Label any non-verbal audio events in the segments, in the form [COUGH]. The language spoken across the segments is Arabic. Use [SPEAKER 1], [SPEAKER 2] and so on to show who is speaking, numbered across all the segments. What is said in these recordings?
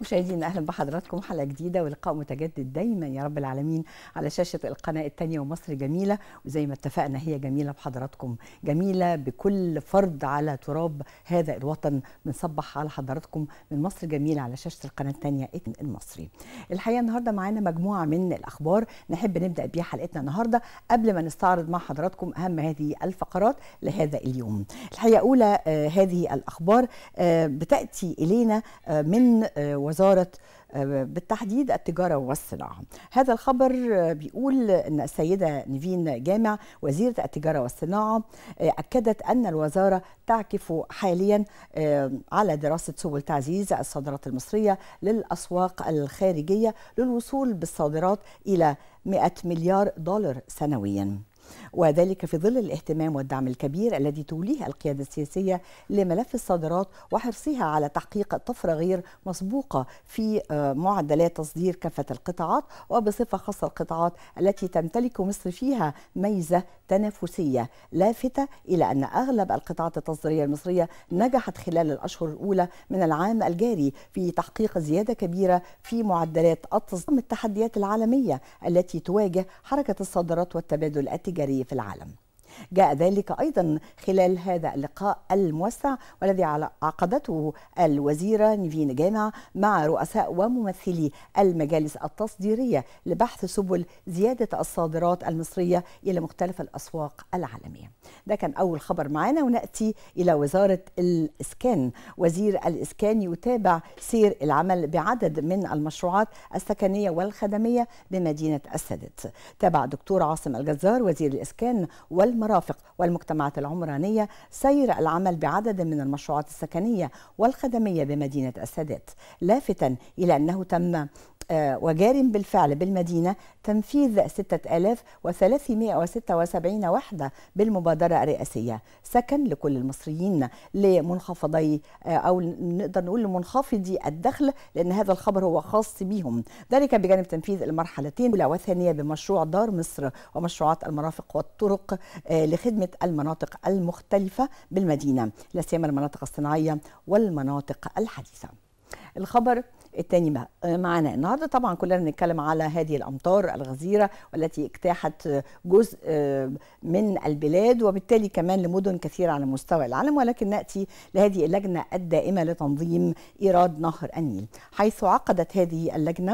[SPEAKER 1] مشاهدينا اهلا بحضراتكم حلقه جديده ولقاء متجدد دايما يا رب العالمين على شاشه القناه الثانيه ومصر جميله وزي ما اتفقنا هي جميله بحضراتكم جميله بكل فرد على تراب هذا الوطن بنصبح على حضراتكم من مصر جميله على شاشه القناه الثانيه المصري الحقيقه النهارده معانا مجموعه من الاخبار نحب نبدا بيها حلقتنا النهارده قبل ما نستعرض مع حضراتكم اهم هذه الفقرات لهذا اليوم الحقيقه اولى آه هذه الاخبار آه بتاتي الينا آه من آه، وزارة آه، بالتحديد التجارة والصناعة هذا الخبر آه، بيقول أن السيدة نيفين جامع وزيرة التجارة والصناعة آه، أكدت أن الوزارة تعكف حاليا على دراسة سبل تعزيز الصادرات المصرية للأسواق الخارجية للوصول بالصادرات إلى 100 مليار دولار سنويا وذلك في ظل الاهتمام والدعم الكبير الذي توليه القيادة السياسية لملف الصادرات وحرصها على تحقيق طفرة غير مسبوقة في آه، معدلات تصدير كافة القطاعات وبصفة خاصة القطاعات التي تمتلك مصر فيها ميزة تنافسية لافتة إلى أن أغلب القطاعات التصديرية المصرية نجحت خلال الأشهر الأولى من العام الجاري في تحقيق زيادة كبيرة في معدلات التصدير التحديات العالمية التي تواجه حركة الصادرات والتبادل التجاري الجري في العالم جاء ذلك أيضا خلال هذا اللقاء الموسع والذي عقدته الوزيرة نيفين جامع مع رؤساء وممثلي المجالس التصديرية لبحث سبل زيادة الصادرات المصرية إلى مختلف الأسواق العالمية ده كان أول خبر معنا ونأتي إلى وزارة الإسكان وزير الإسكان يتابع سير العمل بعدد من المشروعات السكنية والخدمية بمدينة السادات تابع دكتور عاصم الجزار وزير الإسكان والمرأة المرافق والمجتمعات العمرانية سير العمل بعدد من المشروعات السكنية والخدمية بمدينة السادات لافتا إلى أنه تم آه، وجار بالفعل بالمدينة تنفيذ 6376 وحدة بالمبادرة الرئاسية سكن لكل المصريين لمنخفضي آه، أو نقدر نقول لمنخفضي الدخل لأن هذا الخبر هو خاص بهم ذلك بجانب تنفيذ المرحلتين الأولى والثانية بمشروع دار مصر ومشروعات المرافق والطرق آه، لخدمة المناطق المختلفة بالمدينة لا سيما المناطق الصناعية والمناطق الحديثة الخبر التاني معانا النهارده طبعا كلنا بنتكلم على هذه الامطار الغزيره والتي اجتاحت جزء آه، من البلاد وبالتالي كمان لمدن كثيره على مستوى العالم ولكن ناتي لهذه اللجنه الدائمه لتنظيم ايراد نهر النيل حيث عقدت هذه اللجنه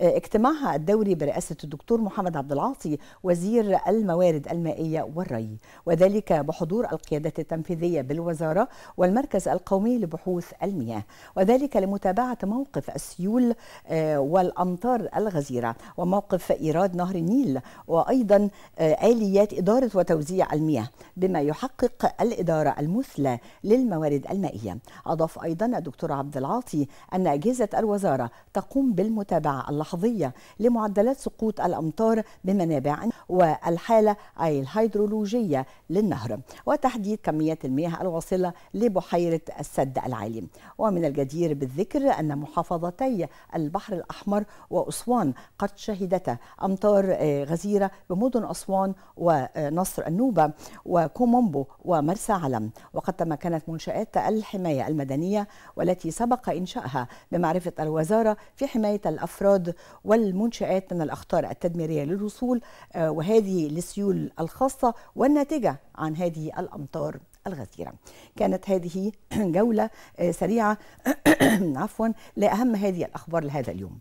[SPEAKER 1] آه، اجتماعها الدوري برئاسه الدكتور محمد عبد العاطي وزير الموارد المائيه والري وذلك بحضور القيادات التنفيذيه بالوزاره والمركز القومي لبحوث المياه وذلك لمتابعه متابعة موقف السيول آه، والأمطار الغزيرة وموقف إيراد نهر النيل وأيضا آه، آليات إدارة وتوزيع المياه بما يحقق الإدارة المثلى للموارد المائية أضاف أيضا الدكتور عبد العاطي أن أجهزة الوزارة تقوم بالمتابعة اللحظية لمعدلات سقوط الأمطار بمنابع والحالة أي الهيدرولوجية للنهر وتحديد كميات المياه الواصلة لبحيرة السد العالي ومن الجدير بالذكر السر أن محافظتي البحر الأحمر وأسوان قد شهدتا أمطار آه، غزيرة بمدن أسوان ونصر النوبة وكومومبو ومرسى علم وقد تمكنت منشآت الحماية المدنية والتي سبق إنشائها بمعرفة الوزارة في حماية الأفراد والمنشآت من الأخطار التدميرية للوصول آه، وهذه للسيول الخاصة والناتجة عن هذه الأمطار الغزيرة كانت هذه [CLEARS THROAT] جولة آه، سريعة [CLEARS THROAT] عفوا لأهم هذه الأخبار لهذا اليوم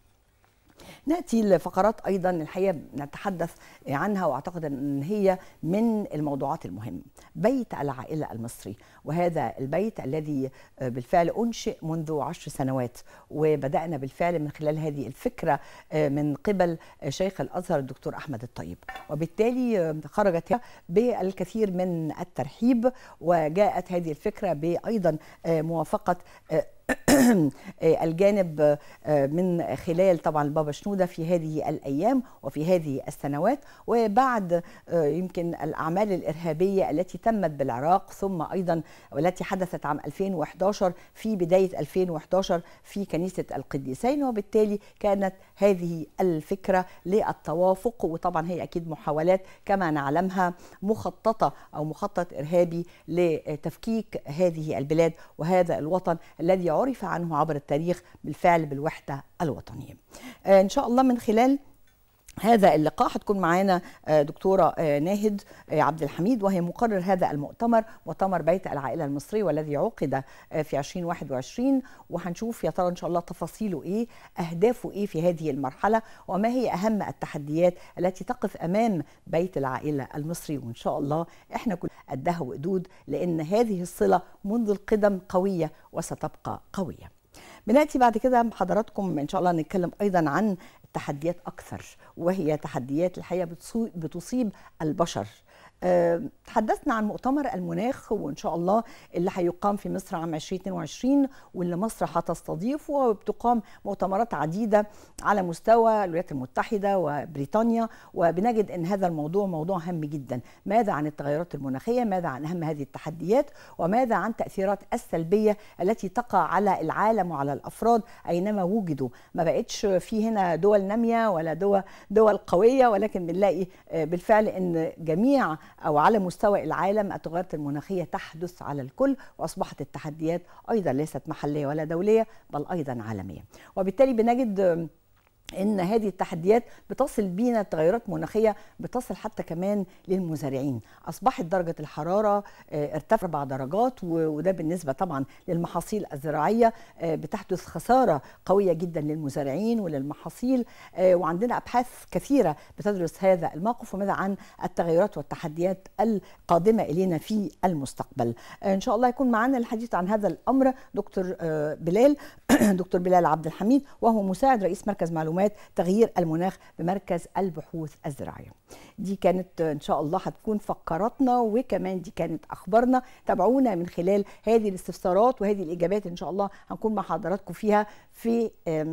[SPEAKER 1] ناتي لفقرات ايضا الحقيقه نتحدث عنها واعتقد ان هي من الموضوعات المهمه بيت العائله المصري وهذا البيت الذي بالفعل انشئ منذ عشر سنوات وبدانا بالفعل من خلال هذه الفكره من قبل شيخ الازهر الدكتور احمد الطيب وبالتالي خرجت بالكثير من الترحيب وجاءت هذه الفكره بايضا موافقه آه، الجانب آه، من خلال طبعا البابا شنودة في هذه الأيام وفي هذه السنوات وبعد آه، يمكن الأعمال الإرهابية التي تمت بالعراق ثم أيضا والتي حدثت عام 2011 في بداية 2011 في كنيسة القديسين وبالتالي كانت هذه الفكرة للتوافق وطبعا هي أكيد محاولات كما نعلمها مخططة أو مخطط إرهابي لتفكيك هذه البلاد وهذا الوطن الذي عرف عنه عبر التاريخ بالفعل بالوحدة الوطنية آه، إن شاء الله من خلال هذا اللقاء هتكون معانا آه، دكتوره آه، ناهد آه، عبد الحميد وهي مقرر هذا المؤتمر مؤتمر بيت العائله المصري والذي عقد في 2021 وهنشوف يا ترى ان شاء الله تفاصيله ايه اهدافه ايه في هذه المرحله وما هي اهم التحديات التي تقف امام بيت العائله المصري وان شاء الله احنا كل قدها وقدود لان هذه الصله منذ القدم قويه وستبقى قويه بناتي بعد كده حضراتكم ان شاء الله نتكلم ايضا عن تحديات اكثر وهي تحديات الحقيقه بتصيب البشر آه، تحدثنا عن مؤتمر المناخ وان شاء الله اللي هيقام في مصر عام 2022 واللي مصر هتستضيفه وبتقام مؤتمرات عديده على مستوى الولايات المتحده وبريطانيا وبنجد ان هذا الموضوع موضوع هام جدا ماذا عن التغيرات المناخيه ماذا عن اهم هذه التحديات وماذا عن تاثيرات السلبيه التي تقع على العالم وعلى الافراد اينما وجدوا ما بقتش في هنا دول ناميه ولا دول دول قويه ولكن بنلاقي آه، بالفعل ان جميع أو على مستوى العالم التغيرات المناخية تحدث على الكل وأصبحت التحديات أيضا ليست محلية ولا دولية بل أيضا عالمية وبالتالي بنجد ان هذه التحديات بتصل بينا تغيرات مناخيه بتصل حتى كمان للمزارعين اصبحت درجه الحراره آه، ارتفع اربع درجات وده بالنسبه طبعا للمحاصيل الزراعيه آه، بتحدث خساره قويه جدا للمزارعين وللمحاصيل آه، وعندنا ابحاث كثيره بتدرس هذا الموقف وماذا عن التغيرات والتحديات القادمه الينا في المستقبل ان شاء الله يكون معنا الحديث عن هذا الامر دكتور بلال [COUGHS] دكتور بلال عبد الحميد وهو مساعد رئيس مركز معلومات معلومات تغيير المناخ بمركز البحوث الزراعيه دي كانت ان شاء الله هتكون فقراتنا وكمان دي كانت اخبارنا تابعونا من خلال هذه الاستفسارات وهذه الاجابات ان شاء الله هنكون مع حضراتكم فيها في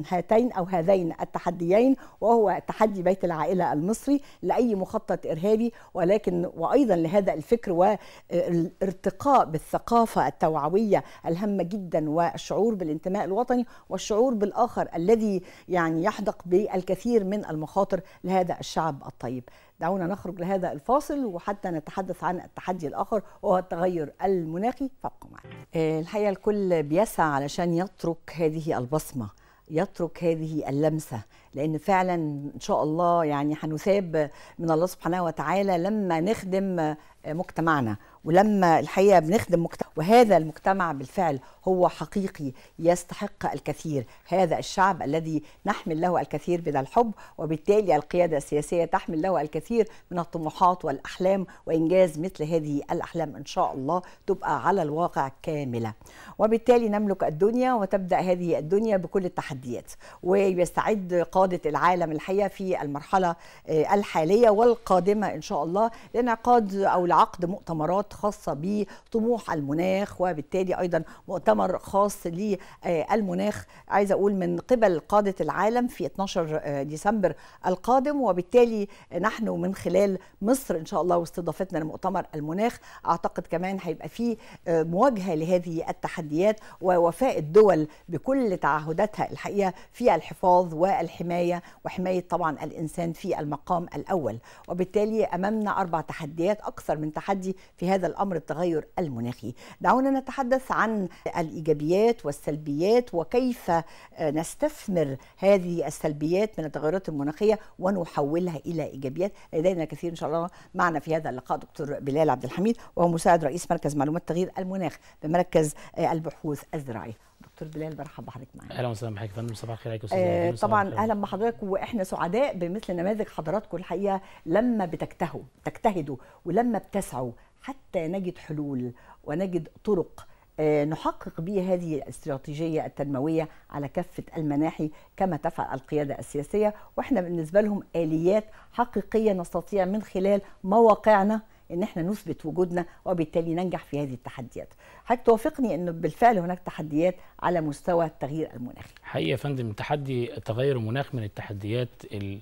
[SPEAKER 1] هاتين او هذين التحديين وهو تحدي بيت العائله المصري لاي مخطط ارهابي ولكن وايضا لهذا الفكر والارتقاء آه، بالثقافه التوعويه الهامه جدا والشعور بالانتماء الوطني والشعور بالاخر الذي يعني يحدق بالكثير من المخاطر لهذا الشعب الطيب دعونا نخرج لهذا الفاصل وحتى نتحدث عن التحدي الآخر وهو التغير المناخي فابقوا معنا آه، الحقيقة الكل بيسعى علشان يترك هذه البصمة يترك هذه اللمسة لان فعلا ان شاء الله يعني هنثاب من الله سبحانه وتعالى لما نخدم مجتمعنا ولما الحقيقه بنخدم مجتمع وهذا المجتمع بالفعل هو حقيقي يستحق الكثير هذا الشعب الذي نحمل له الكثير من الحب وبالتالي القياده السياسيه تحمل له الكثير من الطموحات والاحلام وانجاز مثل هذه الاحلام ان شاء الله تبقى على الواقع كامله وبالتالي نملك الدنيا وتبدا هذه الدنيا بكل التحديات ويستعد قادة رياضه العالم الحقيقه في المرحله آه، الحاليه والقادمه ان شاء الله لانعقاد او لعقد مؤتمرات خاصه بطموح المناخ وبالتالي ايضا مؤتمر خاص للمناخ آه، عايزه اقول من قبل قاده العالم في 12 آه، ديسمبر القادم وبالتالي نحن من خلال مصر ان شاء الله واستضافتنا لمؤتمر المناخ اعتقد كمان هيبقى في مواجهه لهذه التحديات ووفاء الدول بكل تعهداتها الحقيقه في الحفاظ والحمايه الحمايه وحمايه طبعا الانسان في المقام الاول وبالتالي امامنا اربع تحديات اكثر من تحدي في هذا الامر التغير المناخي دعونا نتحدث عن الايجابيات والسلبيات وكيف آه، نستثمر هذه السلبيات من التغيرات المناخيه ونحولها الى ايجابيات لدينا كثير ان شاء الله معنا في هذا اللقاء دكتور بلال عبد الحميد وهو مساعد رئيس مركز معلومات تغيير المناخ بمركز آه، البحوث الزراعيه دكتور بلال برحب بحضرتك معانا
[SPEAKER 2] اهلا وسهلا بحضرتك يا فندم صباح الخير عليكم آه طبعا اهلا
[SPEAKER 1] بحضرتك واحنا سعداء بمثل نماذج حضراتكم الحقيقه لما بتجتهوا تجتهدوا ولما بتسعوا حتى نجد حلول ونجد طرق آه، نحقق بها هذه الاستراتيجية التنموية على كافة المناحي كما تفعل القيادة السياسية وإحنا بالنسبة لهم آليات حقيقية نستطيع من خلال مواقعنا ان احنا نثبت وجودنا وبالتالي ننجح في هذه التحديات حضرتك توافقني ان بالفعل هناك تحديات على مستوى التغيير المناخي
[SPEAKER 2] حقيقه يا فندم تحدي تغير المناخ من التحديات اللي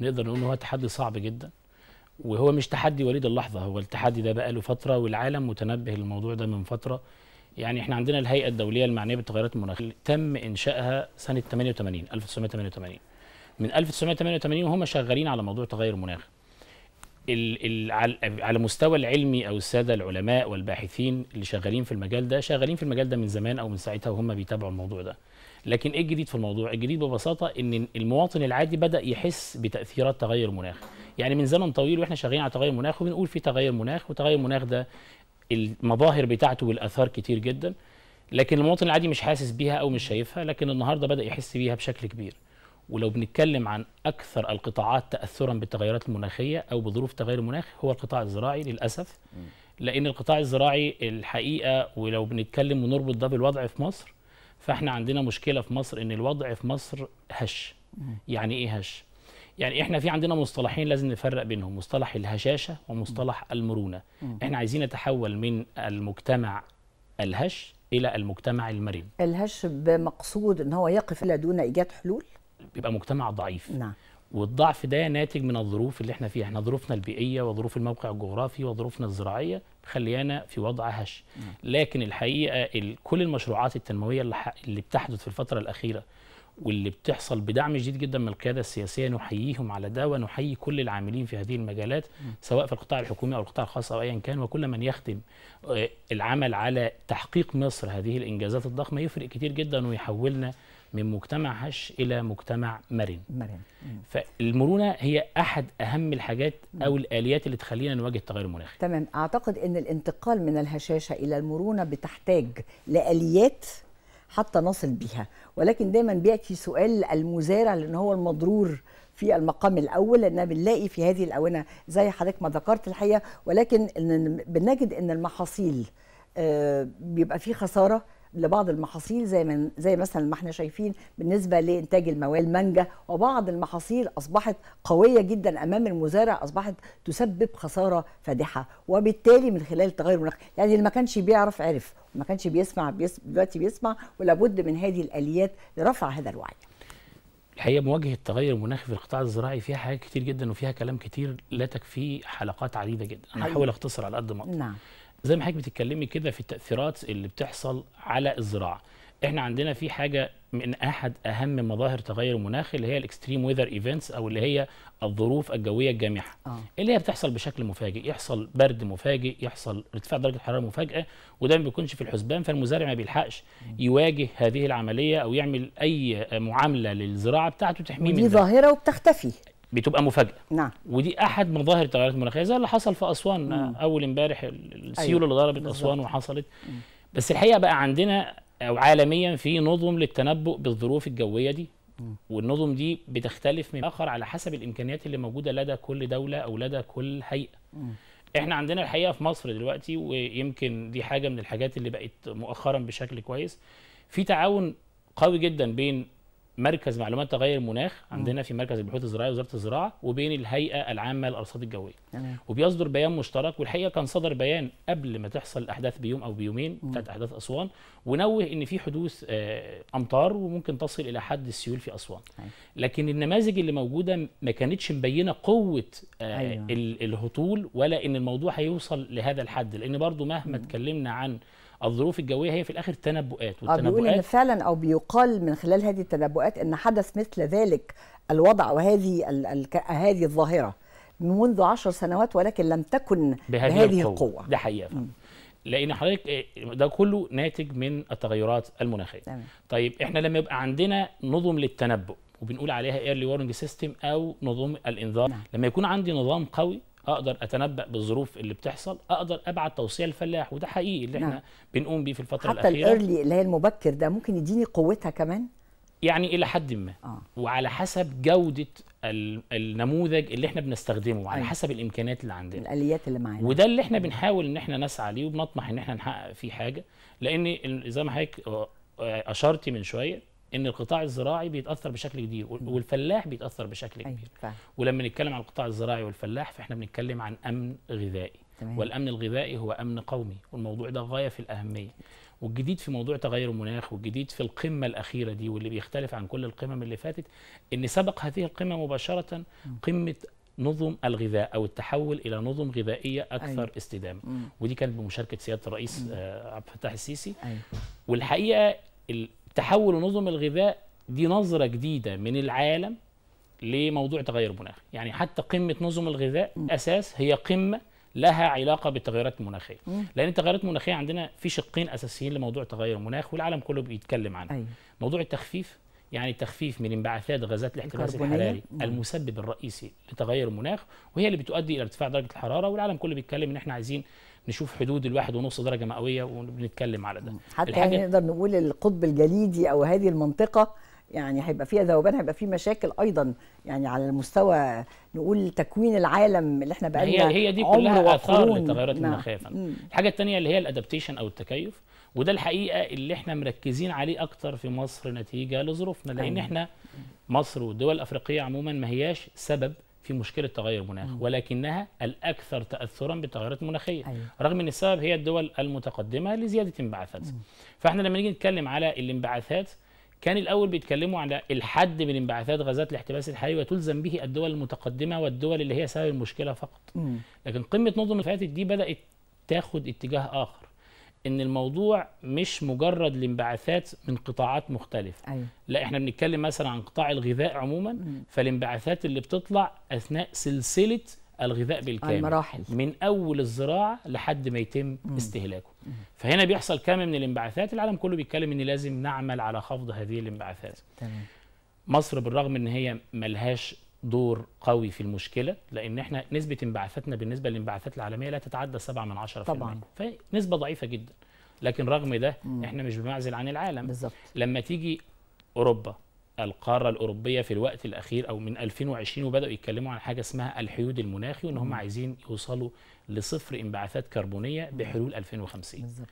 [SPEAKER 2] نقدر نقول هو تحدي صعب جدا وهو مش تحدي وليد اللحظه هو التحدي ده بقى له فتره والعالم متنبه للموضوع ده من فتره يعني احنا عندنا الهيئه الدوليه المعنيه بالتغيرات المناخيه تم انشائها سنه 88 1988 من 1988 وهم شغالين على موضوع تغير المناخ ال على مستوى العلمي او الساده العلماء والباحثين اللي شغالين في المجال ده شغالين في المجال ده من زمان او من ساعتها وهم بيتابعوا الموضوع ده لكن ايه الجديد في الموضوع الجديد ببساطه ان المواطن العادي بدا يحس بتاثيرات تغير المناخ يعني من زمن طويل واحنا شغالين على تغير المناخ وبنقول في تغير مناخ وتغير المناخ ده المظاهر بتاعته والاثار كتير جدا لكن المواطن العادي مش حاسس بيها او مش شايفها لكن النهارده بدا يحس بيها بشكل كبير ولو بنتكلم عن اكثر القطاعات تاثرا بالتغيرات المناخيه او بظروف التغير المناخي هو القطاع الزراعي للاسف لان القطاع الزراعي الحقيقه ولو بنتكلم ونربط ده بالوضع في مصر فاحنا عندنا مشكله في مصر ان الوضع في مصر هش يعني ايه هش يعني احنا في عندنا مصطلحين لازم نفرق بينهم مصطلح الهشاشه ومصطلح المرونه احنا عايزين نتحول من المجتمع الهش الى المجتمع المرن
[SPEAKER 1] الهش بمقصود ان هو يقف الا دون ايجاد حلول
[SPEAKER 2] بيبقى مجتمع ضعيف نعم والضعف ده ناتج من الظروف اللي احنا فيها احنا ظروفنا البيئيه وظروف الموقع الجغرافي وظروفنا الزراعيه خليانا في وضع هش نعم. لكن الحقيقه كل المشروعات التنمويه اللي, اللي بتحدث في الفتره الاخيره واللي بتحصل بدعم جديد جدا من القياده السياسيه نحييهم على ده ونحيي كل العاملين في هذه المجالات سواء في القطاع الحكومي او القطاع الخاص او ايا كان وكل من يخدم آه، العمل على تحقيق مصر هذه الانجازات الضخمه يفرق كتير جدا ويحولنا من مجتمع هش الى مجتمع مرن مرن فالمرونه هي احد اهم الحاجات او الاليات اللي تخلينا نواجه التغير المناخي
[SPEAKER 1] تمام اعتقد ان الانتقال من الهشاشه الى المرونه بتحتاج لاليات حتى نصل بها ولكن دايما بياتي سؤال المزارع لان هو المضرور في المقام الاول لان بنلاقي في هذه الاونه زي حضرتك ما ذكرت الحقيقه ولكن بنجد ان المحاصيل آه، بيبقى فيه خساره لبعض المحاصيل زي من زي مثلا ما احنا شايفين بالنسبه لانتاج الموال مانجا وبعض المحاصيل اصبحت قويه جدا امام المزارع اصبحت تسبب خساره فادحه وبالتالي من خلال التغير المناخي يعني اللي ما كانش بيعرف عرف ما كانش بيسمع بيس... دلوقتي بيسمع ولابد من هذه الاليات لرفع هذا الوعي
[SPEAKER 2] الحقيقه مواجهه التغير المناخي في القطاع الزراعي فيها حاجات كتير جدا وفيها كلام كتير لا تكفيه حلقات عديده جدا انا هحاول اختصر على قد ما اقدر نعم زي ما حضرتك بتتكلمي كده في التاثيرات اللي بتحصل على الزراعه احنا عندنا في حاجه من احد اهم مظاهر تغير المناخ اللي هي الاكستريم ويذر ايفنتس او اللي هي الظروف الجويه الجامحه آه. اللي هي بتحصل بشكل مفاجئ يحصل برد مفاجئ يحصل ارتفاع درجه الحراره مفاجئه وده ما بيكونش في الحسبان فالمزارع ما بيلحقش يواجه هذه العمليه او يعمل اي معامله للزراعه بتاعته تحميه من ظاهره
[SPEAKER 1] وبتختفي
[SPEAKER 2] بتبقى مفاجاه نعم ودي احد مظاهر التغيرات المناخيه زي اللي حصل في اسوان مم. اول امبارح السيول أيوة. اللي ضربت بالزبط. اسوان وحصلت مم. بس الحقيقه بقى عندنا او عالميا في نظم للتنبؤ بالظروف الجويه دي والنظم دي بتختلف من اخر على حسب الامكانيات اللي موجوده لدى كل دوله او لدى كل هيئه احنا عندنا الحقيقه في مصر دلوقتي ويمكن دي حاجه من الحاجات اللي بقت مؤخرا بشكل كويس في تعاون قوي جدا بين مركز معلومات تغير المناخ عندنا في مركز البحوث الزراعيه وزاره الزراعه وبين الهيئه العامه للارصاد الجويه تمام. وبيصدر بيان مشترك والحقيقه كان صدر بيان قبل ما تحصل الاحداث بيوم او بيومين بتاعت احداث اسوان ونوه ان في حدوث آه، امطار وممكن تصل الى حد السيول في اسوان أيوة. لكن النماذج اللي موجوده ما كانتش مبينه قوه آه، أيوة. الهطول ولا ان الموضوع هيوصل لهذا الحد لان برضو مهما اتكلمنا عن الظروف الجويه هي في الاخر تنبؤات آه، والتنبؤات آه ان
[SPEAKER 1] فعلا او بيقال من خلال هذه التنبؤات ان حدث مثل ذلك الوضع وهذه ال ال هذه الظاهره منذ عشر سنوات ولكن لم تكن بهذه, بهذه القوة. القوة ده حقيقة م.
[SPEAKER 2] لأن حضرتك آه، ده كله ناتج من التغيرات المناخية تمام. طيب احنا لما يبقى عندنا نظم للتنبؤ وبنقول عليها ايرلي وارنج سيستم او نظم الانذار نعم. لما يكون عندي نظام قوي اقدر اتنبا بالظروف اللي بتحصل اقدر ابعت توصيه للفلاح وده حقيقي اللي احنا نعم. بنقوم بيه في الفتره حتى الاخيره حتى الايرلي
[SPEAKER 1] اللي هي المبكر ده ممكن يديني قوتها كمان
[SPEAKER 2] يعني الى حد ما آه. وعلى حسب جوده النموذج اللي احنا بنستخدمه وعلى أيوة. حسب الامكانيات اللي عندنا
[SPEAKER 1] الاليات اللي معانا
[SPEAKER 2] وده اللي احنا بنحاول ان احنا نسعى ليه وبنطمح ان احنا نحقق فيه حاجه لان زي ما حضرتك آه، آه، اشرتي من شويه ان القطاع الزراعي بيتاثر بشكل كبير والفلاح بيتاثر بشكل أيوة، كبير ولما نتكلم عن القطاع الزراعي والفلاح فاحنا بنتكلم عن امن غذائي تمام. والامن الغذائي هو امن قومي والموضوع ده غايه في الاهميه والجديد في موضوع تغير المناخ والجديد في القمه الاخيره دي واللي بيختلف عن كل القمم اللي فاتت ان سبق هذه القمه مباشره قمه نظم الغذاء او التحول الى نظم غذائيه اكثر أيوة. استدامه ودي كانت بمشاركه سياده الرئيس عبد الفتاح السيسي أيوة. والحقيقه تحول نظم الغذاء دي نظرة جديدة من العالم لموضوع تغير المناخ يعني حتى قمة نظم الغذاء أساس هي قمة لها علاقة بالتغيرات المناخية لأن التغيرات المناخية عندنا في شقين أساسيين لموضوع تغير المناخ والعالم كله بيتكلم عنه أيوه. موضوع التخفيف يعني التخفيف من انبعاثات غازات الاحتباس الحراري المسبب الرئيسي لتغير المناخ وهي اللي بتؤدي الى ارتفاع درجه الحراره والعالم كله بيتكلم ان احنا عايزين نشوف حدود الواحد ونص درجه مئويه وبنتكلم على ده حتى يعني الحاجة يعني
[SPEAKER 1] نقدر نقول القطب الجليدي او هذه المنطقه يعني هيبقى فيها ذوبان هيبقى فيه مشاكل ايضا يعني على المستوى نقول تكوين العالم اللي احنا بقالنا هي هي دي كلها اثار للتغيرات نعم. المناخيه
[SPEAKER 2] الحاجه الثانيه اللي هي الادابتيشن او التكيف وده الحقيقه اللي احنا مركزين عليه اكتر في مصر نتيجه لظروفنا لان أيوة. احنا مصر والدول الافريقيه عموما ما هياش سبب في مشكله تغير مناخ مم. ولكنها الاكثر تاثرا بالتغيرات المناخيه أيوه. رغم ان السبب هي الدول المتقدمه لزياده انبعاثات فاحنا لما نيجي نتكلم على الانبعاثات كان الاول بيتكلموا على الحد من انبعاثات غازات الاحتباس الحيوي وتلزم به الدول المتقدمه والدول اللي هي سبب المشكله فقط مم. لكن قمه نظم اللي فاتت دي بدات تاخد اتجاه اخر ان الموضوع مش مجرد الانبعاثات من قطاعات مختلفه أيوة. لا احنا بنتكلم مثلا عن قطاع الغذاء عموما م. فالانبعاثات اللي بتطلع اثناء سلسله الغذاء بالكامل المراحل من اول الزراعه لحد ما يتم م. استهلاكه م. فهنا بيحصل كم من الانبعاثات العالم كله بيتكلم ان لازم نعمل على خفض هذه الانبعاثات تمام مصر بالرغم ان هي ملهاش دور قوي في المشكله لان احنا نسبه انبعاثاتنا بالنسبه للانبعاثات العالميه لا تتعدى 7 من 10% طبعا فنسبه ضعيفه جدا لكن رغم ده مم. احنا مش بنعزل عن العالم بالزبط. لما تيجي اوروبا القاره الاوروبيه في الوقت الاخير او من 2020 وبداوا يتكلموا عن حاجه اسمها الحيود المناخي وان هم عايزين يوصلوا لصفر انبعاثات كربونيه بحلول 2050 بالزبط.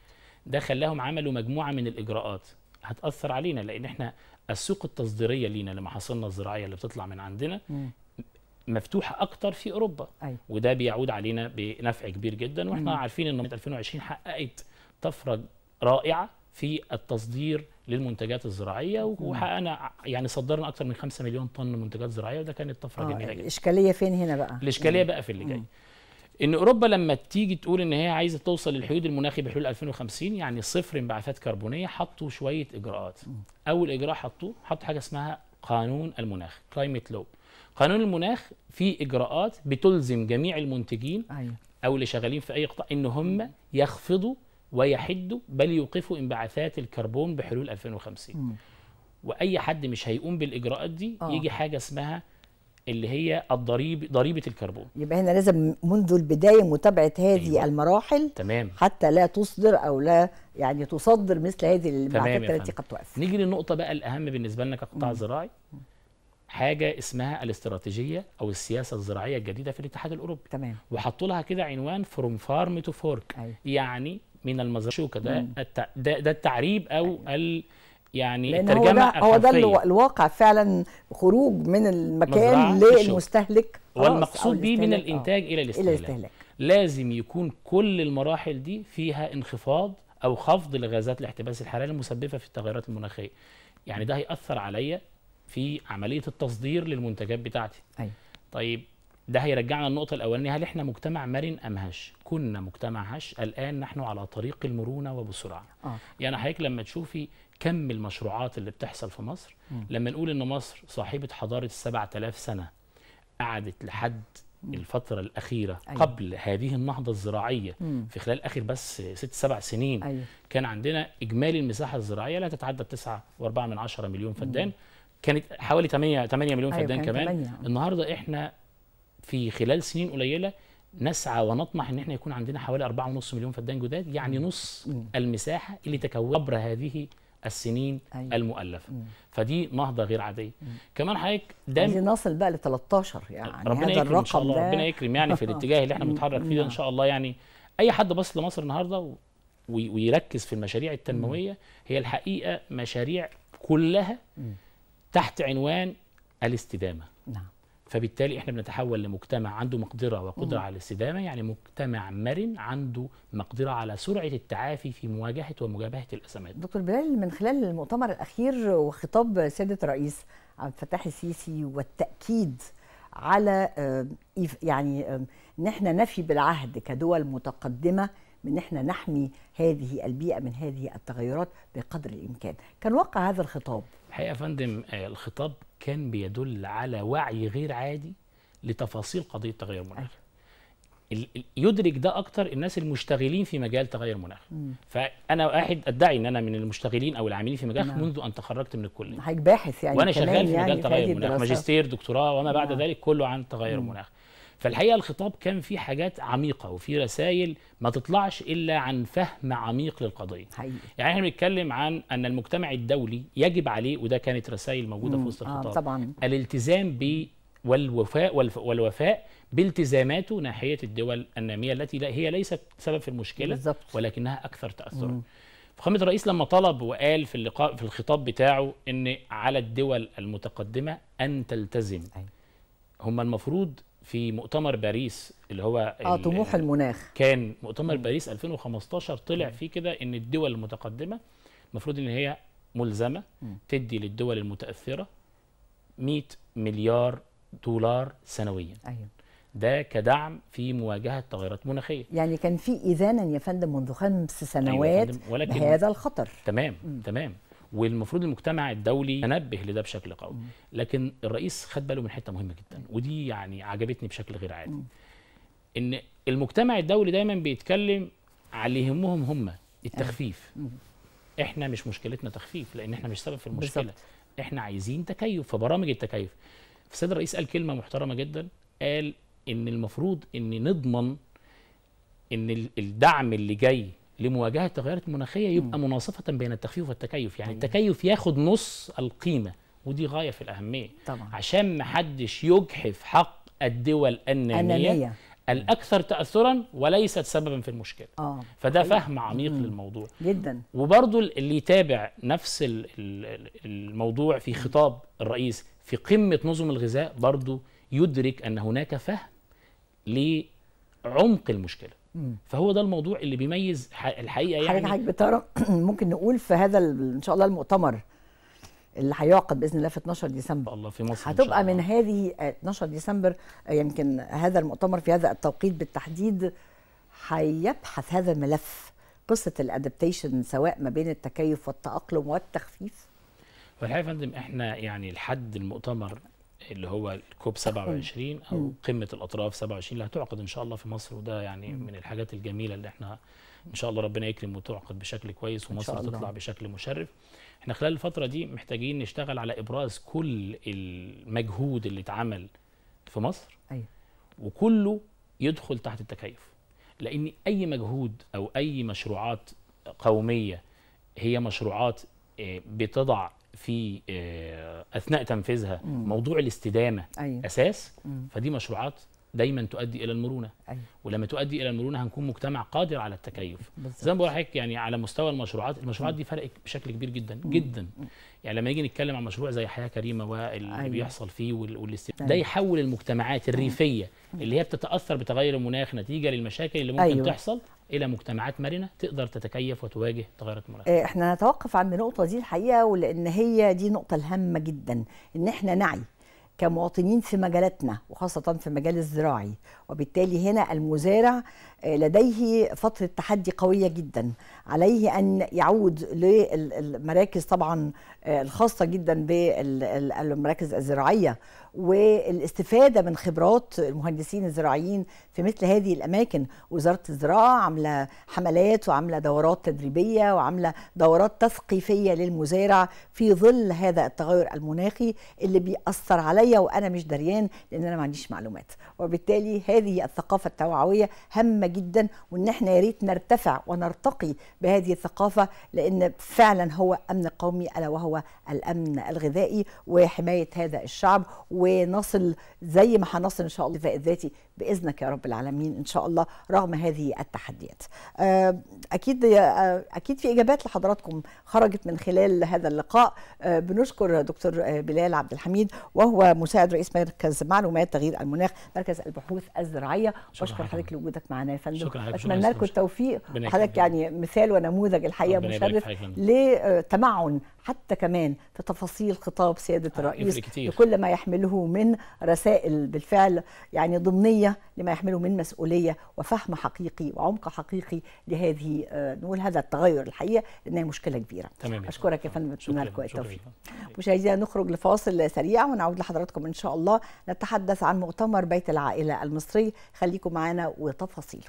[SPEAKER 2] ده خلاهم عملوا مجموعه من الاجراءات هتاثر علينا لان احنا السوق التصديريه لينا لمحاصيلنا الزراعيه اللي بتطلع من عندنا مفتوحه اكتر في اوروبا أي. وده بيعود علينا بنفع كبير جدا واحنا عارفين ان 2020 حققت طفره رائعه في التصدير للمنتجات الزراعيه وحققنا يعني صدرنا اكتر من 5 مليون طن منتجات زراعيه وده كانت طفره آه جميله جدا
[SPEAKER 1] الاشكاليه فين هنا بقى الاشكاليه بقى في اللي جاي
[SPEAKER 2] ان اوروبا لما تيجي تقول ان هي عايزه توصل للحدود المناخي بحلول 2050 يعني صفر انبعاثات كربونيه حطوا شويه اجراءات اول اجراء حطوه حطوا حاجه اسمها قانون المناخ كلايمت لو قانون المناخ فيه اجراءات بتلزم جميع المنتجين أيوة. او اللي شغالين في اي قطاع ان هم يخفضوا ويحدوا بل يوقفوا انبعاثات الكربون بحلول 2050 واي حد مش هيقوم بالاجراءات دي آه. يجي حاجه اسمها اللي هي الضريب ضريبه الكربون
[SPEAKER 1] يبقى هنا لازم منذ البدايه متابعه هذه أيوة. المراحل تمام حتى لا تصدر او لا يعني تصدر مثل هذه المعتقدات التي قد تؤثر
[SPEAKER 2] نيجي للنقطه بقى الاهم بالنسبه لنا كقطاع زراعي حاجه اسمها الاستراتيجيه او السياسه الزراعيه الجديده في الاتحاد الاوروبي تمام وحطوا لها كده عنوان فروم فارم تو فورك أيوة. يعني من المزرعه ده, ده ده التعريب او أيوة. يعني لأن الترجمه هو ده, هو ده
[SPEAKER 1] الواقع فعلا خروج من المكان للمستهلك والمقصود به من آه، الانتاج أوه. الى الاستهلاك. الى الاستهلاك
[SPEAKER 2] لازم يكون كل المراحل دي فيها انخفاض او خفض لغازات الاحتباس الحراري المسببه في التغيرات المناخيه يعني ده هياثر عليا في عمليه التصدير للمنتجات بتاعتي أي. أيوة. طيب ده هيرجعنا للنقطة الأولانية هل احنا مجتمع مرن أم هش؟ كنا مجتمع هش الآن نحن على طريق المرونة وبسرعة. آه. يعني حضرتك لما تشوفي كم المشروعات اللي بتحصل في مصر م. لما نقول ان مصر صاحبه حضاره 7000 سنه قعدت لحد الفترة الأخيرة أيوة. قبل هذه النهضة الزراعية م. في خلال آخر بس ست سبع سنين أيوة. كان عندنا إجمالي المساحة الزراعية لا تتعدى 9.4 من 10 مليون فدان م. كانت حوالي 8 8 مليون أيوة فدان كمان تمانية. النهاردة إحنا في خلال سنين قليلة نسعى ونطمح ان احنا يكون عندنا حوالي 4.5 مليون فدان جداد يعني نص المساحه اللي تكون عبر هذه السنين أيوة. المؤلفه مم. فدي نهضه غير عاديه مم. كمان حضرتك ده عايزين نصل بقى ل 13 يعني ربنا هذا يكرم الرقم ان شاء الله ده. ربنا يكرم يعني في [LAUGHS] الاتجاه اللي احنا بنتحرك فيه ده ان نعم. شاء الله يعني اي حد بص لمصر النهارده ويركز في المشاريع التنمويه مم. هي الحقيقه مشاريع كلها مم. تحت عنوان الاستدامه نعم فبالتالي احنا بنتحول لمجتمع عنده مقدره وقدره على الاستدامه يعني مجتمع مرن عنده مقدره على سرعه التعافي في مواجهه ومجابهه
[SPEAKER 1] الازمات. دكتور بلال من خلال المؤتمر الاخير وخطاب سياده الرئيس عبد الفتاح السيسي والتاكيد على آه، يعني آه، ان احنا نفي بالعهد كدول متقدمه من احنا نحمي هذه البيئه من هذه التغيرات بقدر الامكان كان واقع هذا الخطاب
[SPEAKER 2] الحقيقه يا فندم آه، الخطاب كان بيدل على وعي غير عادي لتفاصيل قضيه التغير المناخ أيوة. يدرك ده اكتر الناس المشتغلين في مجال تغير المناخ فانا واحد ادعي ان انا من المشتغلين او العاملين في مجال منذ ان تخرجت من الكليه حضرتك
[SPEAKER 1] باحث يعني وانا شغال في مجال يعني تغير المناخ ماجستير
[SPEAKER 2] دكتوراه وما بعد نعم. ذلك كله عن تغير المناخ فالحقيقه الخطاب كان فيه حاجات عميقه وفي رسائل ما تطلعش الا عن فهم عميق للقضيه حقيقي. يعني احنا بنتكلم عن ان المجتمع الدولي يجب عليه وده كانت رسائل موجوده في وسط آه، الخطاب آه طبعا. الالتزام ب والوفاء والوفاء بالتزاماته ناحيه الدول الناميه التي لا هي ليست سبب في المشكله بالزبط. ولكنها اكثر تاثرا فخامه الرئيس لما طلب وقال في اللقاء في الخطاب بتاعه ان على الدول المتقدمه ان تلتزم هم المفروض في مؤتمر باريس اللي هو اه طموح المناخ كان مؤتمر باريس 2015 طلع فيه كده ان الدول المتقدمه المفروض ان هي ملزمه تدي للدول المتاثره 100 مليار دولار سنويا ايوه ده كدعم في مواجهه التغيرات المناخيه
[SPEAKER 1] يعني كان في اذانا يا فندم منذ خمس أيوة سنوات أيوة فندم ولكن بهذا
[SPEAKER 2] الخطر تمام مم. تمام والمفروض المجتمع الدولي ينبه لده بشكل قوي لكن الرئيس خد باله من حته مهمه جدا ودي يعني عجبتني بشكل غير عادي ان المجتمع الدولي دايما بيتكلم على اللي يهمهم هم التخفيف احنا مش مشكلتنا تخفيف لان احنا مش سبب في المشكله احنا عايزين تكيف فبرامج التكيف فالسيد الرئيس قال كلمه محترمه جدا قال ان المفروض ان نضمن ان الدعم اللي جاي لمواجهه التغيرات المناخيه يبقى مناصفه بين التخفيف والتكيف يعني التكيف ياخد نص القيمه ودي غايه في الاهميه طبعا. عشان ما حدش يجحف حق الدول الناميه أنانية. الاكثر تاثرا وليست سببا في المشكله
[SPEAKER 1] آه. فده حقيقة. فهم عميق مم. للموضوع جدا
[SPEAKER 2] وبرضه اللي يتابع نفس الموضوع في خطاب الرئيس في قمه نظم الغذاء برضه يدرك ان هناك فهم لعمق المشكله فهو ده الموضوع اللي بيميز الحقيقه يعني حضرتك بترى
[SPEAKER 1] [CLEARS THROAT] ممكن نقول في هذا ان شاء الله المؤتمر اللي هيعقد باذن الله في 12 ديسمبر الله في مصر هتبقى من هذه 12 آه، ديسمبر آه، يمكن هذا المؤتمر في هذا التوقيت بالتحديد هيبحث هذا الملف قصه الادابتيشن سواء ما بين التكيف والتاقلم والتخفيف
[SPEAKER 2] والحقيقه يا فندم احنا يعني لحد المؤتمر اللي هو الكوب 27 او قمه الاطراف 27 اللي هتعقد ان شاء الله في مصر وده يعني من الحاجات الجميله اللي احنا ان شاء الله ربنا يكرم وتعقد بشكل كويس ومصر تطلع بشكل مشرف احنا خلال الفتره دي محتاجين نشتغل على ابراز كل المجهود اللي اتعمل في مصر أيوة. وكله يدخل تحت التكيف لان اي مجهود او اي مشروعات قوميه هي مشروعات آه، بتضع في آه، اثناء تنفيذها موضوع الاستدامه أيوة. اساس فدي مشروعات دايما تؤدي الى المرونه أيوة. ولما تؤدي الى المرونه هنكون مجتمع قادر على التكيف زي ما بقول لحضرتك يعني على مستوى المشروعات المشروعات دي فرقت بشكل كبير جدا جدا يعني لما نيجي نتكلم عن مشروع زي حياه كريمه واللي أيوة. بيحصل فيه والاستثمار ده أيوة. يحول المجتمعات أيوة. الريفيه اللي هي بتتاثر بتغير المناخ نتيجه للمشاكل اللي ممكن أيوة. تحصل الى مجتمعات مرنه تقدر تتكيف وتواجه تغيرات المناخ. إيه،
[SPEAKER 1] احنا هنتوقف عند النقطه دي الحقيقه ولان هي دي نقطه الهامه جدا ان احنا نعي كمواطنين في مجالاتنا وخاصة في المجال الزراعي وبالتالي هنا المزارع آه، لديه فترة تحدي قوية جدا عليه أن يعود للمراكز طبعا آه، الخاصة جدا بالمراكز الزراعية والاستفاده من خبرات المهندسين الزراعيين في مثل هذه الاماكن وزاره الزراعه عامله حملات وعامله دورات تدريبيه وعامله دورات تثقيفيه للمزارع في ظل هذا التغير المناخي اللي بيأثر عليا وانا مش دريان لان انا ما عنديش معلومات وبالتالي هذه الثقافه التوعويه هامه جدا وان احنا يا ريت نرتفع ونرتقي بهذه الثقافه لان فعلا هو امن قومي الا وهو الامن الغذائي وحمايه هذا الشعب و ونصل زي ما هنصل ان شاء الله الدفاع الذاتي باذنك يا رب العالمين ان شاء الله رغم هذه التحديات آه، اكيد آه، اكيد في اجابات لحضراتكم خرجت من خلال هذا اللقاء آه، بنشكر دكتور بلال عبد الحميد وهو مساعد رئيس مركز معلومات تغيير المناخ مركز البحوث الزراعيه بشكر حضرتك لوجودك معنا يا فندم اتمنى لكم التوفيق حضرتك يعني مثال ونموذج الحقيقه مشرف لتمعن حتى كمان في تفاصيل خطاب سياده الرئيس لكل ما يحمله يحمله من رسائل بالفعل يعني ضمنية لما يحمله من مسؤولية وفهم حقيقي وعمق حقيقي لهذه آه، نقول هذا التغير الحقيقة لأنها مشكلة كبيرة تمام أشكرك يا فندم شكرا لكم التوفيق مشاهدينا نخرج لفاصل سريع ونعود لحضراتكم إن شاء الله نتحدث عن مؤتمر بيت العائلة المصري خليكم معنا وتفاصيله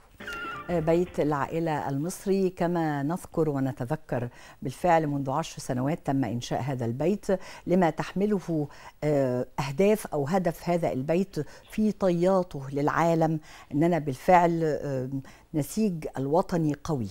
[SPEAKER 1] بيت العائلة المصري كما نذكر ونتذكر بالفعل منذ عشر سنوات تم إنشاء هذا البيت لما تحمله آه، أهداف أو هدف هذا البيت في طياته للعالم أننا بالفعل آه، نسيج الوطني قوي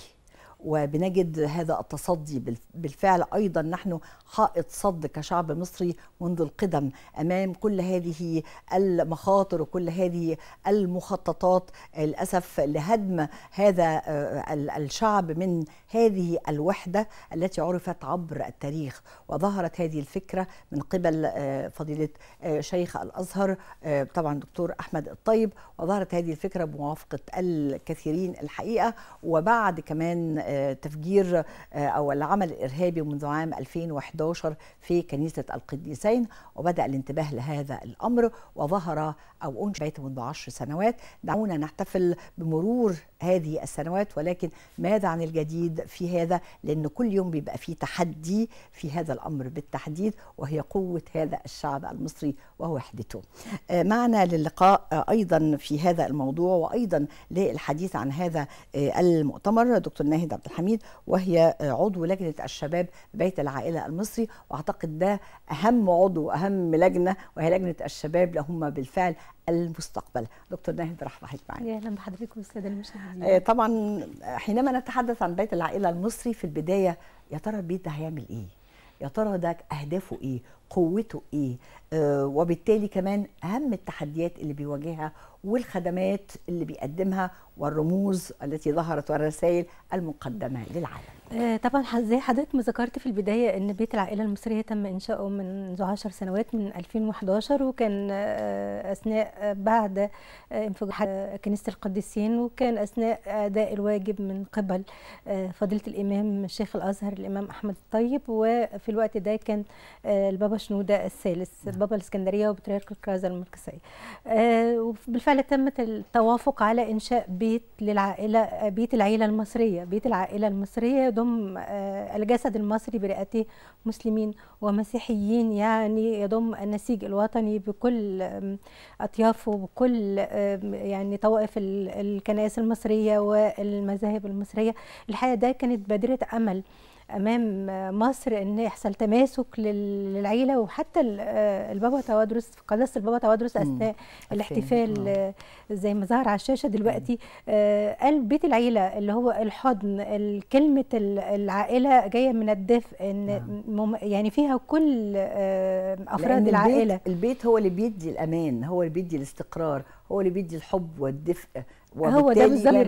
[SPEAKER 1] وبنجد هذا التصدي بالفعل ايضا نحن حائط صد كشعب مصري منذ القدم امام كل هذه المخاطر وكل هذه المخططات للاسف لهدم هذا آه، الشعب من هذه الوحده التي عرفت عبر التاريخ وظهرت هذه الفكره من قبل آه، فضيله آه، شيخ الازهر طبعا دكتور احمد الطيب وظهرت هذه الفكره بموافقه الكثيرين الحقيقه وبعد كمان تفجير آه، أو العمل الإرهابي منذ عام 2011 في كنيسة القديسين وبدأ الانتباه لهذا الأمر وظهر أو انشئت بيت منذ عشر سنوات دعونا نحتفل بمرور هذه السنوات ولكن ماذا عن الجديد في هذا لأن كل يوم بيبقى فيه تحدي في هذا الأمر بالتحديد وهي قوة هذا الشعب المصري ووحدته آه، معنا للقاء آه، أيضا في هذا الموضوع وأيضا للحديث عن هذا المؤتمر دكتور ناهد عبد الحميد وهي عضو لجنه الشباب بيت العائله المصري واعتقد ده اهم عضو واهم لجنه وهي لجنه الشباب لهم بالفعل المستقبل دكتور ناهد رحب حضرتك
[SPEAKER 3] يا اهلا بحضرتك السادة المشاهدين آه،
[SPEAKER 1] طبعا حينما نتحدث عن بيت العائله المصري في البدايه يا ترى البيت ده هيعمل ايه يا ترى ده اهدافه ايه قوته ايه آه وبالتالي كمان اهم التحديات اللي بيواجهها والخدمات اللي بيقدمها والرموز التي ظهرت والرسائل المقدمه للعالم
[SPEAKER 3] آه، طبعا زي حضرتك ما ذكرت في البدايه ان بيت العائله المصريه تم انشاؤه منذ 10 سنوات من 2011 وكان آه، اثناء آه، بعد انفجار كنيسه القديسين وكان اثناء اداء الواجب من قبل فضيله الامام شيخ الازهر الامام احمد الطيب وفي الوقت ده كان البابا شنودة الثالث نعم. بابا الإسكندرية وبطريرك الكرازة المركزية آه، وبالفعل تمت التوافق على إنشاء بيت للعائلة بيت العائلة المصرية بيت العائلة المصرية يضم آه، الجسد المصري برئته مسلمين ومسيحيين يعني يضم النسيج الوطني بكل أطيافه بكل يعني طوائف الكنائس المصرية والمذاهب المصرية الحقيقة ده كانت بادرة أمل امام مصر ان يحصل تماسك للعيله وحتى آه، البابا توادرس في البابا توادرس اثناء الاحتفال آه. آه، زي ما ظهر على الشاشه دلوقتي قال بيت العيله اللي هو الحضن كلمه العائله جايه من الدفء ان نعم. يعني فيها كل افراد العائله
[SPEAKER 1] البيت هو اللي بيدي الامان هو اللي بيدي الاستقرار هو اللي بيدي الحب والدفء هو ده بالظبط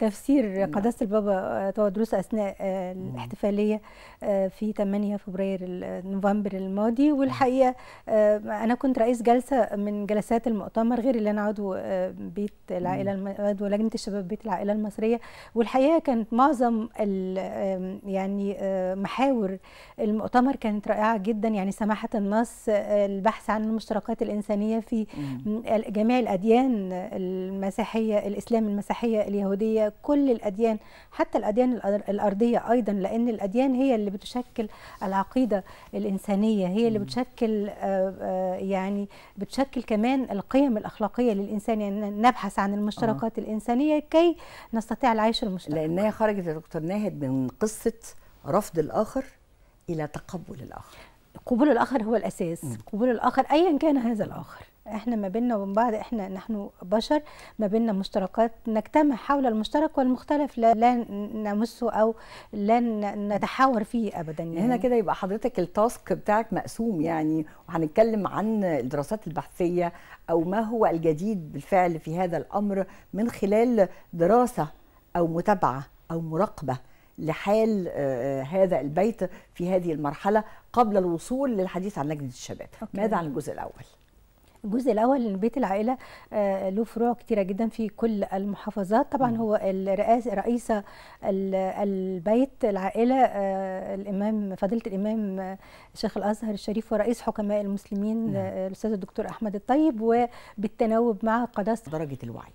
[SPEAKER 3] تفسير نعم. قداسه البابا آه، تودروس اثناء آه، نعم. الاحتفاليه آه، في 8 فبراير نوفمبر الماضي نعم. والحقيقه انا كنت رئيس جلسه من جلسات المؤتمر غير اللي انا عضو بيت العائله عضو لجنه الشباب بيت العائله المصريه والحقيقه كانت معظم يعني محاور المؤتمر كانت رائعه جدا يعني سماحه النص البحث عن المشتركات الانسانيه في جميع الاديان المسيحيه الإسلام المسيحية اليهودية كل الأديان حتى الأديان الأرضية أيضا لأن الأديان هي اللي بتشكل العقيدة الإنسانية هي اللي بتشكل آه، آه، يعني بتشكل كمان القيم الأخلاقية للإنسان يعني نبحث عن المشتركات آه. الإنسانية
[SPEAKER 1] كي نستطيع العيش المشترك لأنها خرجت يا دكتور ناهد من قصة رفض الآخر إلى تقبل الآخر قبول الآخر هو الأساس م. قبول الآخر أيا
[SPEAKER 3] كان هذا الآخر احنا ما بيننا وبين بعض احنا نحن بشر ما بيننا مشتركات نجتمع حول المشترك والمختلف لا, لا نمسه او لا نتحاور
[SPEAKER 1] فيه ابدا يعني, يعني. هنا كده يبقى حضرتك التاسك بتاعك مقسوم يعني وهنتكلم عن الدراسات البحثيه او ما هو الجديد بالفعل في هذا الامر من خلال دراسه او متابعه او مراقبه لحال آه، هذا البيت في هذه المرحله قبل الوصول للحديث عن لجنه الشباب أوكي. ماذا عن الجزء الاول
[SPEAKER 3] الجزء الاول من بيت العائله آه، له فروع كتيره جدا في كل المحافظات طبعا هو الرئاسه رئيسه البيت العائله آه، الامام فضيله الامام آه، شيخ الازهر الشريف ورئيس حكماء المسلمين نعم. الاستاذ
[SPEAKER 1] الدكتور احمد الطيب وبالتناوب مع قداسه درجه الوعي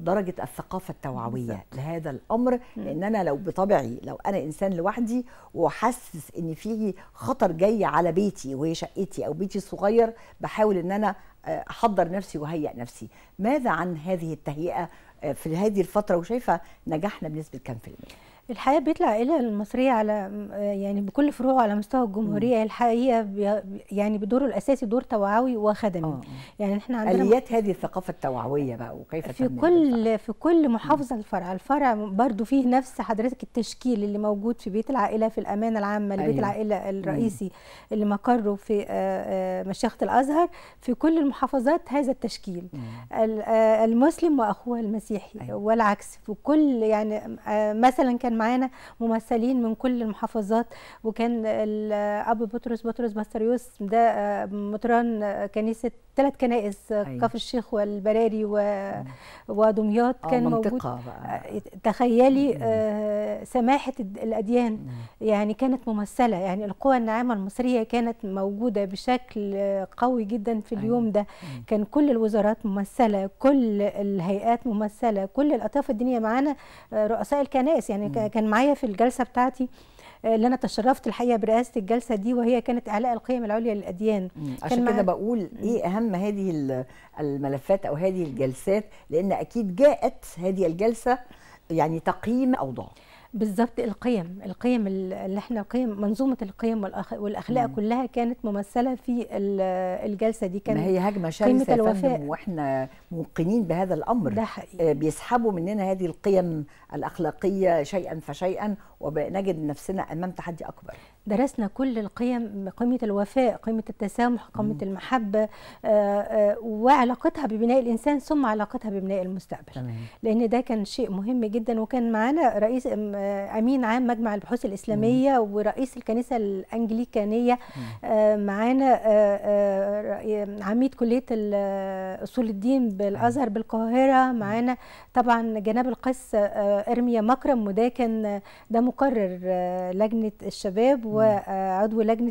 [SPEAKER 1] درجه الثقافه التوعويه لهذا الامر لان انا لو بطبعي لو انا انسان لوحدي وحاسس ان في خطر جاي على بيتي وهي شقتي او بيتي الصغير بحاول ان انا احضر نفسي واهيئ نفسي ماذا عن هذه التهيئه آه، في هذه الفتره وشايفه نجحنا بنسبه كام في المية
[SPEAKER 3] الحقيقه بيطلع العائله المصريه على يعني بكل فروعه على مستوى الجمهوريه الحقيقه يعني بدوره الاساسي دور توعوي
[SPEAKER 1] وخدمي آه.
[SPEAKER 3] يعني احنا عندنا اليات
[SPEAKER 1] هذه الثقافه التوعويه بقى وكيف في كل
[SPEAKER 3] الفرع. في كل محافظه الفرع الفرع برضو فيه نفس حضرتك التشكيل اللي موجود في بيت العائله في الامانه العامه اللي أيوه. بيت العائله الرئيسي م. اللي مقره في آه، آه، مشيخه الازهر في كل المحافظات هذا التشكيل م. آه، المسلم واخوه المسيحي أيوه. والعكس في كل يعني مثلا كان كان معانا ممثلين من كل المحافظات وكان الاب بطرس بطرس بستريوس ده آه، مطران آه، كنيسه ثلاث كنائس آه، أيوة. كفر الشيخ والبراري و... أمم. ودمياط كان موجود بقى. تخيلي أمم. آه سماحه الاديان مم. يعني كانت ممثله يعني القوى الناعمه المصريه كانت موجوده بشكل قوي جدا في أيوة. اليوم أيوة. ده أيوة. كان كل الوزارات ممثله كل الهيئات ممثله كل الاطراف الدينيه معانا رؤساء الكنائس يعني كان معايا في الجلسه بتاعتي آه، اللي انا
[SPEAKER 1] تشرفت الحقيقه برئاسه الجلسه دي وهي كانت اعلاء القيم العليا للاديان عشان كده بقول ايه اهم هذه الملفات او هذه الجلسات لان اكيد جاءت هذه الجلسه يعني تقييم اوضاع
[SPEAKER 3] بالظبط القيم القيم اللي احنا قيم منظومه القيم والاخلاق مم. كلها كانت ممثله في الجلسه دي كانت ما هي هجمه شرسه يا
[SPEAKER 1] واحنا موقنين بهذا الامر ده حقيقي. آه، بيسحبوا مننا هذه القيم الاخلاقيه شيئا فشيئا وبنجد نفسنا امام تحدي اكبر درسنا كل القيم قيمه الوفاء قيمه التسامح قيمه المحبه آه،
[SPEAKER 3] آه، وعلاقتها ببناء الانسان ثم علاقتها ببناء المستقبل تمام. لان ده كان شيء مهم جدا وكان معانا رئيس آه، امين عام مجمع البحوث الاسلاميه مم. ورئيس الكنيسه الانجليكانيه معانا عميد كليه اصول الدين بالازهر بالقاهره معانا طبعا جناب القس ارميا مكرم وده كان ده مقرر آه، لجنه الشباب وعضو لجنه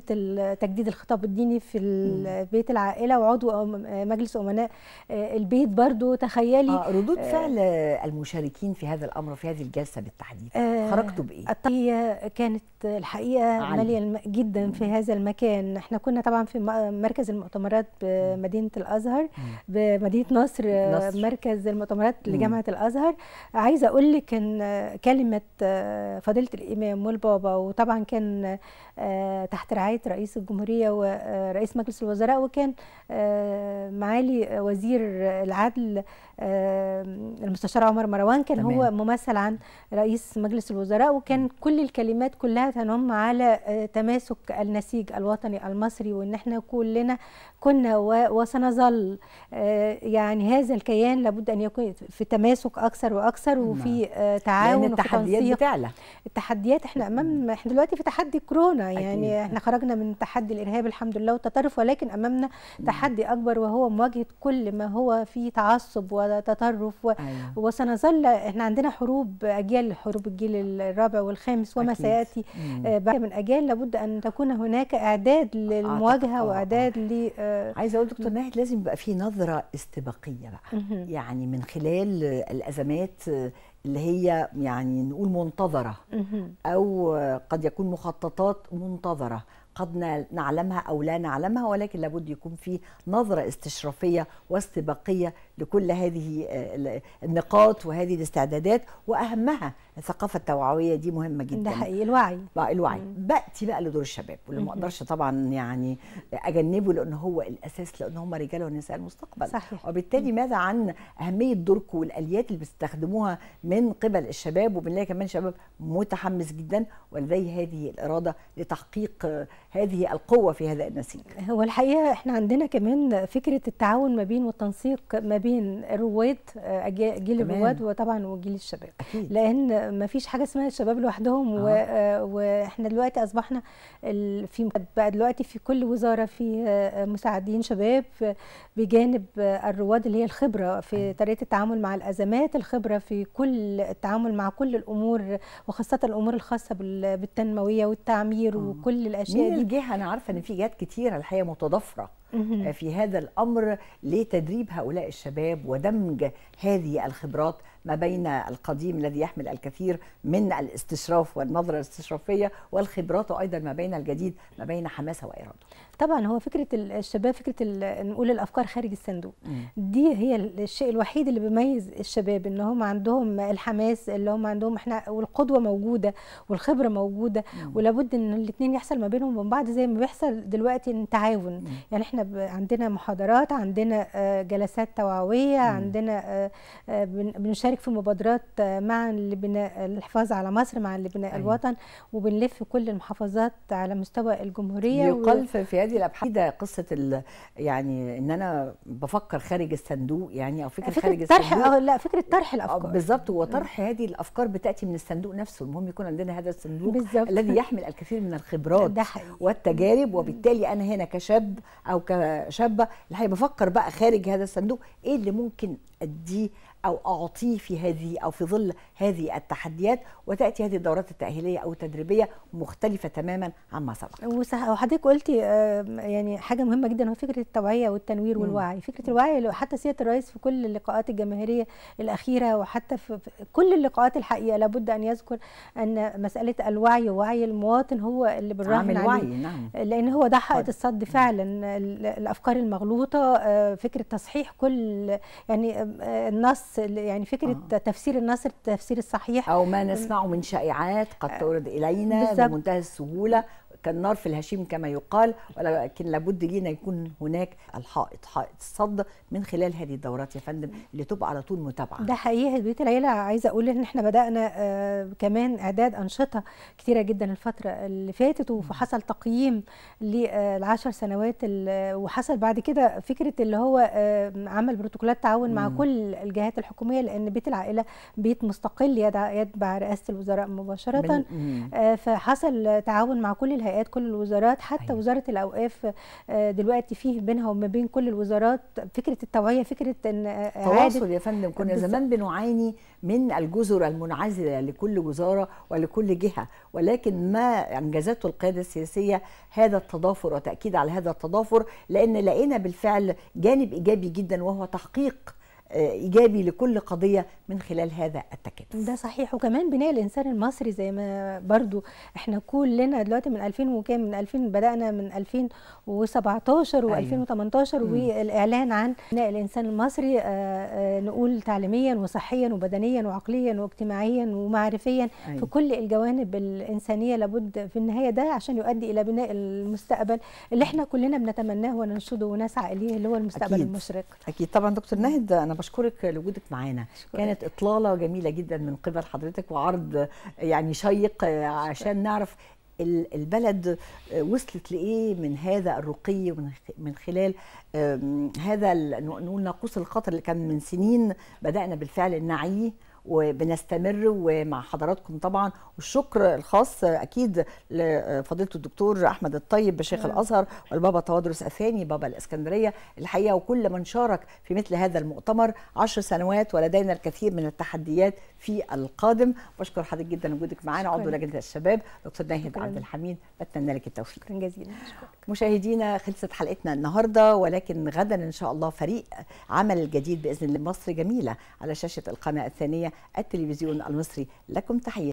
[SPEAKER 3] تجديد الخطاب الديني في بيت العائله وعضو مجلس امناء آه، البيت برضو تخيلي آه ردود آه، فعل
[SPEAKER 1] آه المشاركين في هذا الامر في هذه الجلسه بالتحديد آه خرجتوا بايه؟
[SPEAKER 3] هي كانت الحقيقه عاليه جدا في هذا المكان احنا كنا طبعا في مركز المؤتمرات بمدينه الازهر بمدينه نصر, نصر. مركز المؤتمرات لجامعه الازهر عايزه اقول لك ان كلمه فضيله الامام والبابا وطبعا كان آه، تحت رعايه رئيس الجمهوريه ورئيس آه، مجلس الوزراء وكان آه، معالي وزير العدل المستشار عمر مروان كان تمام. هو ممثل عن رئيس مجلس الوزراء وكان كل الكلمات كلها تنم على تماسك النسيج الوطني المصري وان احنا كلنا كنا وسنظل يعني هذا الكيان لابد ان يكون في تماسك اكثر واكثر وفي نعم. تعاون لأن التحديات بتعلى التحديات احنا امام احنا دلوقتي في تحدي كورونا يعني أكيد. احنا خرجنا من تحدي الارهاب الحمد لله والتطرف ولكن امامنا تحدي اكبر وهو مواجهه كل ما هو في تعصب وتطرف و... أيوة. وسنظل احنا عندنا حروب اجيال حروب الجيل الرابع والخامس وما أكيد. سياتي آه، بعد من اجيال لابد ان تكون هناك اعداد للمواجهه واعداد
[SPEAKER 1] ل آه، عايزه اقول دكتور ناهد لازم يبقى في نظره استباقيه بقى يعني من خلال الازمات اللي هي يعني نقول منتظره او قد يكون مخططات منتظره قد نعلمها أو لا نعلمها ولكن لابد يكون في نظرة استشرافية واستباقية لكل هذه آه، النقاط وهذه الاستعدادات وأهمها الثقافة التوعوية دي مهمة جدا ده حقيقي الوعي بقى الوعي بأتي بقى لدور الشباب واللي ما أقدرش طبعا يعني أجنبه لأن هو الأساس لأن هم رجال ونساء المستقبل صحيح. وبالتالي ماذا عن أهمية دوركم والآليات اللي بتستخدموها من قبل الشباب وبنلاقي كمان شباب متحمس جدا ولديه هذه الإرادة لتحقيق هذه القوه في هذا النسيج
[SPEAKER 3] هو الحقيقه احنا عندنا كمان فكره التعاون ما بين والتنسيق ما بين الرواد آه، جيل الرواد وطبعا وجيل الشباب أكيد. لان ما فيش حاجه اسمها الشباب لوحدهم آه. و... واحنا دلوقتي اصبحنا في بقى دلوقتي في كل وزاره في آه، مساعدين شباب بجانب الرواد اللي هي الخبره في أيوة. طريقه التعامل مع الازمات الخبره في كل التعامل مع كل الامور وخاصه الامور الخاصه بالتنمويه والتعمير
[SPEAKER 1] آه. وكل الاشياء دي جهه انا عارفه ان في جهات كتيره الحقيقه متضافره آه، في هذا الامر لتدريب هؤلاء الشباب ودمج هذه الخبرات ما بين القديم الذي يحمل الكثير من الاستشراف والنظره الاستشرافيه والخبرات ايضا ما بين الجديد ما بين حماسه واراده.
[SPEAKER 3] طبعا هو فكره الشباب فكره نقول الافكار خارج الصندوق دي هي الشيء الوحيد اللي بيميز الشباب ان هم عندهم الحماس اللي هم عندهم احنا والقدوه موجوده والخبره موجوده ولابد ان الاثنين يحصل ما بينهم وبين بعض زي ما بيحصل دلوقتي تعاون يعني احنا عندنا محاضرات عندنا آه، جلسات توعويه عندنا آه، آه، بنشارك في مبادرات مع لبناء الحفاظ على مصر مع لبناء أيوة. الوطن وبنلف كل المحافظات على مستوى الجمهوريه يقال
[SPEAKER 1] في هذه هذه الابحاث ده قصه ال... يعني ان انا بفكر خارج الصندوق يعني او فكره, فكرة خارج طرح الصندوق لا فكره طرح آه، الافكار بالظبط وطرح هذه الافكار بتاتي من الصندوق نفسه المهم يكون عندنا هذا الصندوق بالزبط. الذي يحمل الكثير من الخبرات والتجارب وبالتالي انا هنا كشاب او كشابه اللي بفكر بقى خارج هذا الصندوق ايه اللي ممكن اديه او اعطيه في هذه او في ظل هذه التحديات وتاتي هذه الدورات التاهيليه او التدريبيه مختلفه تماما عما سبق.
[SPEAKER 3] وحضرتك قلتي يعني حاجه مهمه جدا هو فكره التوعيه والتنوير والوعي، فكره الوعي حتى سياده الرئيس في كل اللقاءات الجماهيريه الاخيره وحتى في كل اللقاءات الحقيقه لابد ان يذكر ان مساله الوعي ووعي المواطن هو اللي بالرغم عامل الوعي يعني نعم لان هو ده حائط طيب. الصد فعلا الافكار المغلوطه آه، فكره تصحيح كل يعني آه، النص النص يعني فكره آه. تفسير النص
[SPEAKER 1] التفسير الصحيح او ما نسمعه من شائعات قد تورد الينا بمنتهى السهوله كالنار في الهشيم كما يقال ولكن لابد لينا يكون هناك الحائط حائط الصد من خلال هذه الدورات يا فندم اللي تبقى على طول متابعه ده
[SPEAKER 3] حقيقي بيت العيله عايزه اقول ان احنا بدانا آه كمان اعداد انشطه كثيره جدا الفتره اللي فاتت وحصل تقييم للعشر آه، سنوات وحصل بعد كده فكره اللي هو آه عمل بروتوكولات تعاون مع كل الجهات الحكوميه لان بيت العائله بيت مستقل يتبع رئاسه الوزراء مباشره آه فحصل تعاون مع كل الهيئات الهيئات كل الوزارات حتى أيوة. وزاره الاوقاف آه، دلوقتي فيه بينها وما بين كل الوزارات فكره التوعيه فكره ان آه، تواصل يا فندم كنا زمان
[SPEAKER 1] بنعاني من الجزر المنعزله لكل وزاره ولكل جهه ولكن ما انجزته القياده السياسيه هذا التضافر وتاكيد على هذا التضافر لان لقينا بالفعل جانب ايجابي جدا وهو تحقيق ايجابي لكل قضيه من خلال هذا
[SPEAKER 3] التكاتف ده صحيح وكمان بناء الانسان المصري زي ما برضو احنا كلنا دلوقتي من 2000 وكام من 2000 بدانا من 2017 و2018 أيوة. والاعلان عن بناء الانسان المصري آه، آه، نقول تعليميا وصحيا وبدنيا وعقليا واجتماعيا ومعرفيا أيوة. في كل الجوانب الانسانيه لابد في النهايه ده عشان يؤدي الى بناء المستقبل اللي احنا كلنا بنتمناه وننشده ونسعى اليه اللي هو المستقبل أكيد. المشرق
[SPEAKER 1] اكيد طبعا دكتور ناهد انا بشكرك لوجودك معانا كانت اطلاله جميله جدا من قبل حضرتك وعرض يعني شيق عشان نعرف البلد وصلت لايه من هذا الرقي ومن خلال هذا نقول ناقوس الخطر اللي كان من سنين بدانا بالفعل نعيه وبنستمر ومع حضراتكم طبعا والشكر الخاص اكيد لفضيله الدكتور احمد الطيب شيخ نعم. الازهر والبابا توادرس الثاني بابا الاسكندريه الحقيقه وكل من شارك في مثل هذا المؤتمر عشر سنوات ولدينا الكثير من التحديات في القادم بشكر حضرتك جدا وجودك معانا عضو لجنه الشباب دكتور ناهد عبد الحميد بتمنى لك التوفيق شكرا جزيلا شكرا. مشاهدينا خلصت حلقتنا النهارده ولكن غدا ان شاء الله فريق عمل جديد باذن الله مصر جميله على شاشه القناه الثانيه التلفزيون المصري لكم تحية